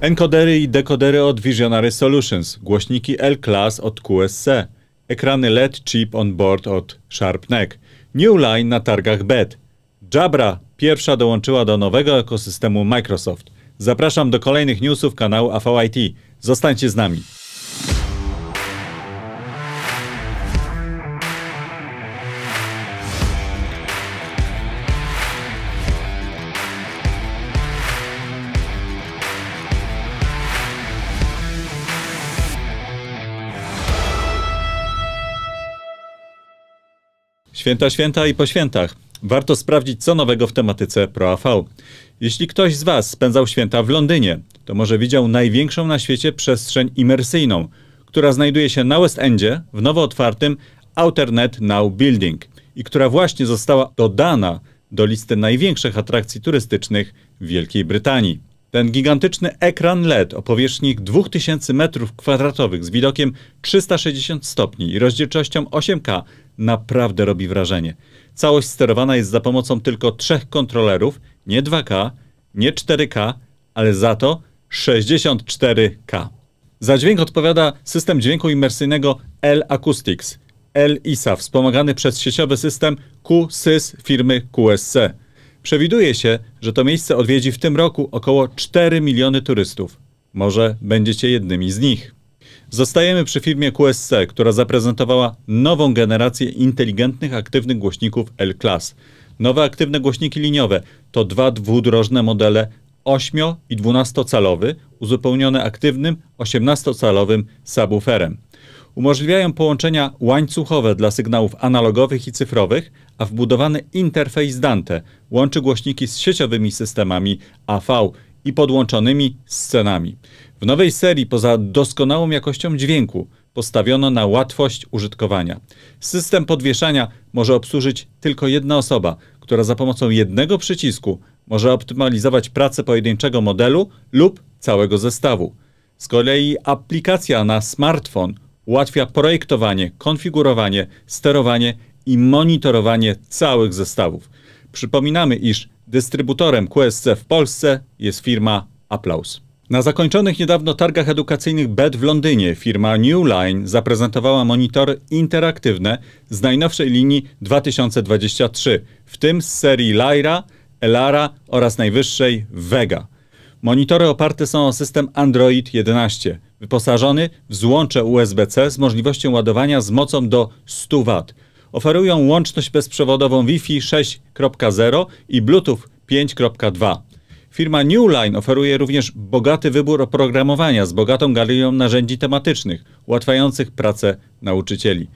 Enkodery i dekodery od Visionary Solutions, głośniki L-Class od QSC, ekrany LED chip on board od Sharpneck, New Line na targach Bed, Jabra pierwsza dołączyła do nowego ekosystemu Microsoft. Zapraszam do kolejnych newsów kanału AVIT. Zostańcie z nami. Święta, święta i po świętach. Warto sprawdzić, co nowego w tematyce ProAV. Jeśli ktoś z Was spędzał święta w Londynie, to może widział największą na świecie przestrzeń imersyjną, która znajduje się na West Endzie w nowo otwartym Outernet Now Building i która właśnie została dodana do listy największych atrakcji turystycznych w Wielkiej Brytanii. Ten gigantyczny ekran LED o powierzchni 2000 m2 z widokiem 360 stopni i rozdzielczością 8K naprawdę robi wrażenie. Całość sterowana jest za pomocą tylko trzech kontrolerów, nie 2K, nie 4K, ale za to 64K. Za dźwięk odpowiada system dźwięku imersyjnego L Acoustics, L ISA wspomagany przez sieciowy system QSYS y firmy QSC. Przewiduje się, że to miejsce odwiedzi w tym roku około 4 miliony turystów. Może będziecie jednymi z nich. Zostajemy przy firmie QSC, która zaprezentowała nową generację inteligentnych, aktywnych głośników L-Class. Nowe aktywne głośniki liniowe to dwa dwudrożne modele 8 i 12-calowy, uzupełnione aktywnym 18-calowym subwooferem. Umożliwiają połączenia łańcuchowe dla sygnałów analogowych i cyfrowych, a wbudowany interfejs Dante łączy głośniki z sieciowymi systemami AV i podłączonymi scenami. W nowej serii, poza doskonałą jakością dźwięku, postawiono na łatwość użytkowania. System podwieszania może obsłużyć tylko jedna osoba, która za pomocą jednego przycisku może optymalizować pracę pojedynczego modelu lub całego zestawu. Z kolei aplikacja na smartfon ułatwia projektowanie, konfigurowanie, sterowanie i monitorowanie całych zestawów. Przypominamy, iż dystrybutorem QSC w Polsce jest firma Applaus. Na zakończonych niedawno targach edukacyjnych BED w Londynie firma New Line zaprezentowała monitory interaktywne z najnowszej linii 2023, w tym z serii Lyra, Elara oraz najwyższej Vega. Monitory oparte są o system Android 11 wyposażony w złącze USB-C z możliwością ładowania z mocą do 100 W. Oferują łączność bezprzewodową Wi-Fi 6.0 i Bluetooth 5.2. Firma Newline oferuje również bogaty wybór oprogramowania z bogatą galerią narzędzi tematycznych, ułatwiających pracę nauczycieli.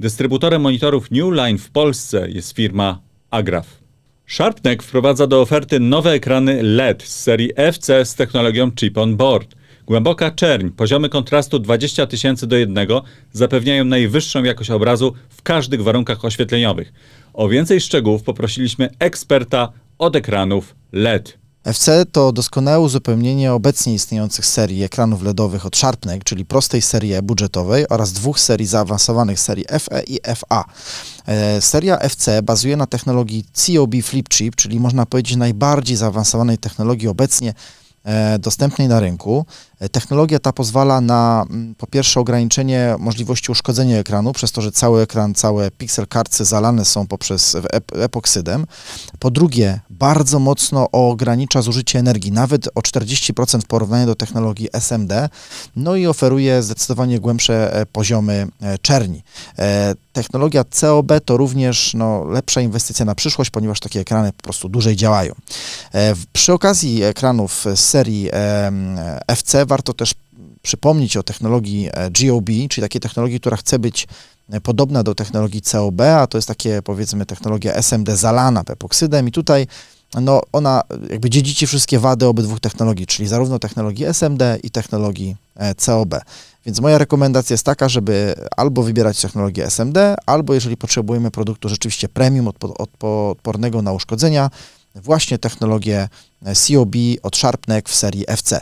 Dystrybutorem monitorów Newline w Polsce jest firma Agraf. Sharpnek wprowadza do oferty nowe ekrany LED z serii FC z technologią Chip on Board – Głęboka czerń, poziomy kontrastu 20 tysięcy do 1 zapewniają najwyższą jakość obrazu w każdych warunkach oświetleniowych. O więcej szczegółów poprosiliśmy eksperta od ekranów LED. FC to doskonałe uzupełnienie obecnie istniejących serii ekranów LEDowych od Sharpnek, czyli prostej serii budżetowej oraz dwóch serii zaawansowanych serii FE i FA. E, seria FC bazuje na technologii COB Flip Chip, czyli można powiedzieć najbardziej zaawansowanej technologii obecnie e, dostępnej na rynku. Technologia ta pozwala na mm, po pierwsze ograniczenie możliwości uszkodzenia ekranu, przez to, że cały ekran, całe pixel kartce zalane są poprzez ep epoksydem. Po drugie, bardzo mocno ogranicza zużycie energii, nawet o 40% w porównaniu do technologii SMD, no i oferuje zdecydowanie głębsze e, poziomy e, czerni. E, technologia COB to również no, lepsza inwestycja na przyszłość, ponieważ takie ekrany po prostu dłużej działają. Przy okazji ekranów z serii FC warto też przypomnieć o technologii e, GOB, czyli takiej technologii, która chce być e, podobna do technologii COB, a to jest takie powiedzmy technologia SMD zalana pepoksydem i tutaj no, ona e, jakby dziedziczy wszystkie wady obydwu technologii, czyli zarówno technologii SMD i technologii COB. Więc moja rekomendacja jest taka, żeby albo wybierać technologię SMD, albo jeżeli potrzebujemy produktu rzeczywiście premium, odpornego na uszkodzenia, właśnie technologię e, COB od Sharpnek w serii FC.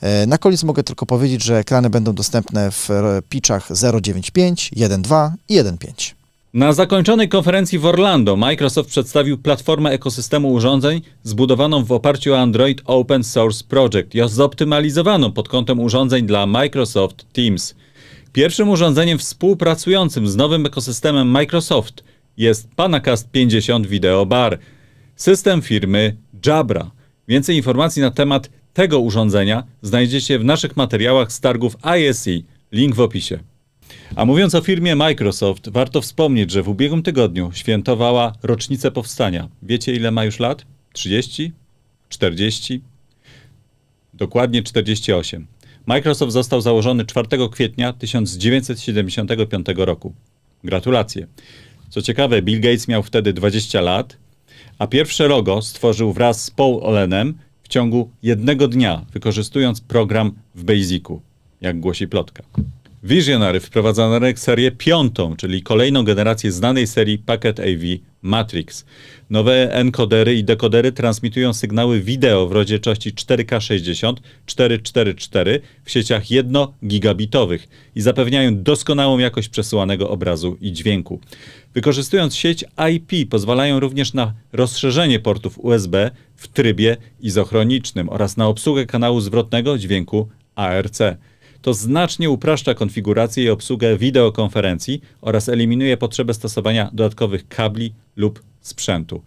E, na koniec mogę tylko powiedzieć, że ekrany będą dostępne w pitchach 0.9.5, 1.2 i 1.5. Na zakończonej konferencji w Orlando Microsoft przedstawił platformę ekosystemu urządzeń zbudowaną w oparciu o Android Open Source Project i zoptymalizowaną pod kątem urządzeń dla Microsoft Teams. Pierwszym urządzeniem współpracującym z nowym ekosystemem Microsoft jest Panacast 50 Video Bar – system firmy Jabra. Więcej informacji na temat tego urządzenia znajdziecie w naszych materiałach z targów ISE. Link w opisie. A mówiąc o firmie Microsoft, warto wspomnieć, że w ubiegłym tygodniu świętowała rocznicę powstania. Wiecie ile ma już lat? 30? 40? Dokładnie 48. Microsoft został założony 4 kwietnia 1975 roku. Gratulacje. Co ciekawe, Bill Gates miał wtedy 20 lat, a pierwsze logo stworzył wraz z Paul Olenem w ciągu jednego dnia, wykorzystując program w Basicu, jak głosi plotka. Visionary wprowadza na rynek serię piątą, czyli kolejną generację znanej serii Packet AV Matrix. Nowe enkodery i dekodery transmitują sygnały wideo w rozdzielczości 4K60 444 w sieciach 1 gigabitowych i zapewniają doskonałą jakość przesyłanego obrazu i dźwięku. Wykorzystując sieć IP pozwalają również na rozszerzenie portów USB w trybie izochronicznym oraz na obsługę kanału zwrotnego dźwięku ARC to znacznie upraszcza konfigurację i obsługę wideokonferencji oraz eliminuje potrzebę stosowania dodatkowych kabli lub sprzętu.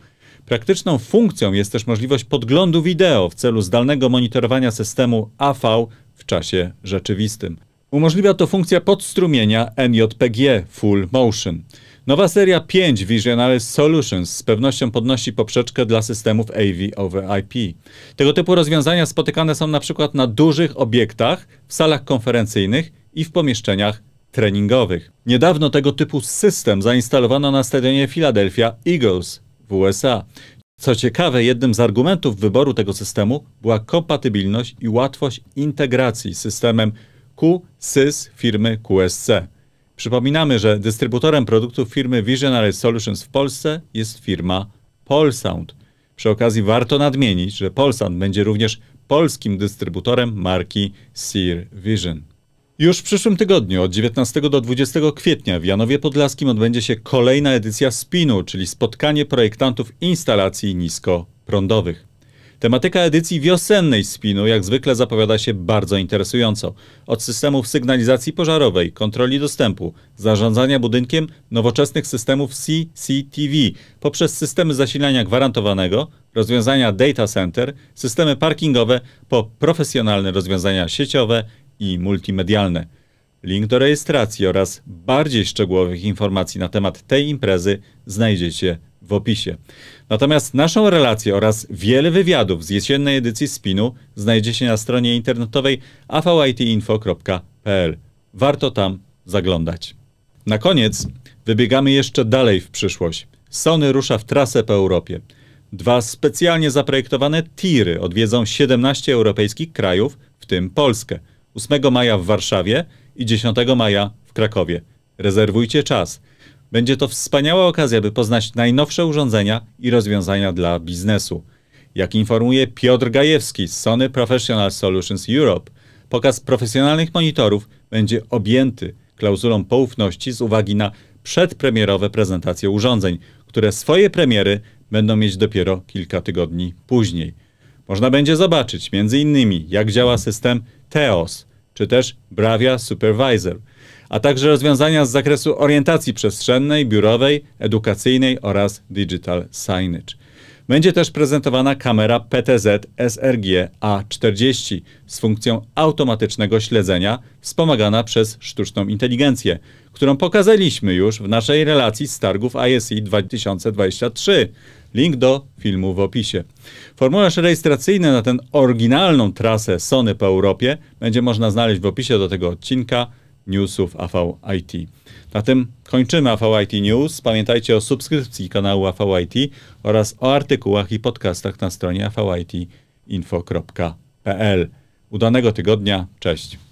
Praktyczną funkcją jest też możliwość podglądu wideo w celu zdalnego monitorowania systemu AV w czasie rzeczywistym. Umożliwia to funkcja podstrumienia NJPG Full Motion. Nowa seria 5 Visionaris Solutions z pewnością podnosi poprzeczkę dla systemów AV over IP. Tego typu rozwiązania spotykane są na przykład na dużych obiektach, w salach konferencyjnych i w pomieszczeniach treningowych. Niedawno tego typu system zainstalowano na stadionie Philadelphia Eagles w USA. Co ciekawe, jednym z argumentów wyboru tego systemu była kompatybilność i łatwość integracji z systemem QSYS firmy QSC. Przypominamy, że dystrybutorem produktów firmy Visionary Solutions w Polsce jest firma Polsound. Przy okazji warto nadmienić, że Polsound będzie również polskim dystrybutorem marki Sear Vision. Już w przyszłym tygodniu, od 19 do 20 kwietnia, w Janowie Podlaskim odbędzie się kolejna edycja SPIN-u, czyli spotkanie projektantów instalacji niskoprądowych. Tematyka edycji wiosennej spinu jak zwykle zapowiada się bardzo interesująco. Od systemów sygnalizacji pożarowej, kontroli dostępu, zarządzania budynkiem, nowoczesnych systemów CCTV, poprzez systemy zasilania gwarantowanego, rozwiązania data center, systemy parkingowe, po profesjonalne rozwiązania sieciowe i multimedialne. Link do rejestracji oraz bardziej szczegółowych informacji na temat tej imprezy znajdziecie w opisie. Natomiast naszą relację oraz wiele wywiadów z jesiennej edycji Spinu znajdziecie na stronie internetowej avitinfo.pl. Warto tam zaglądać. Na koniec wybiegamy jeszcze dalej w przyszłość. Sony rusza w trasę po Europie. Dwa specjalnie zaprojektowane tiry odwiedzą 17 europejskich krajów, w tym Polskę. 8 maja w Warszawie i 10 maja w Krakowie. Rezerwujcie czas – będzie to wspaniała okazja, by poznać najnowsze urządzenia i rozwiązania dla biznesu. Jak informuje Piotr Gajewski z Sony Professional Solutions Europe, pokaz profesjonalnych monitorów będzie objęty klauzulą poufności z uwagi na przedpremierowe prezentacje urządzeń, które swoje premiery będą mieć dopiero kilka tygodni później. Można będzie zobaczyć m.in. jak działa system TEOS – czy też Bravia Supervisor, a także rozwiązania z zakresu orientacji przestrzennej, biurowej, edukacyjnej oraz digital signage. Będzie też prezentowana kamera PTZ SRG A40 z funkcją automatycznego śledzenia, wspomagana przez sztuczną inteligencję, którą pokazaliśmy już w naszej relacji z targów ISI 2023. Link do filmu w opisie. Formularz rejestracyjny na tę oryginalną trasę Sony po Europie będzie można znaleźć w opisie do tego odcinka newsów AV IT. Na tym kończymy AVIT News. Pamiętajcie o subskrypcji kanału AVIT oraz o artykułach i podcastach na stronie avitinfo.pl. Udanego tygodnia. Cześć.